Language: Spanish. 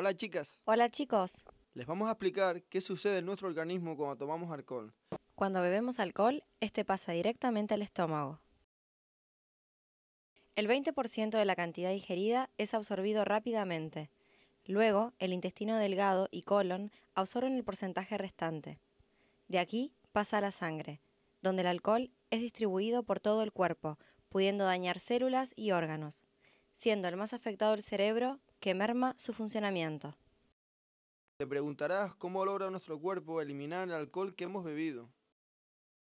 Hola chicas. Hola chicos. Les vamos a explicar qué sucede en nuestro organismo cuando tomamos alcohol. Cuando bebemos alcohol, este pasa directamente al estómago. El 20% de la cantidad digerida es absorbido rápidamente. Luego, el intestino delgado y colon absorben el porcentaje restante. De aquí pasa a la sangre, donde el alcohol es distribuido por todo el cuerpo, pudiendo dañar células y órganos, siendo el más afectado el cerebro que merma su funcionamiento. Te preguntarás cómo logra nuestro cuerpo eliminar el alcohol que hemos bebido.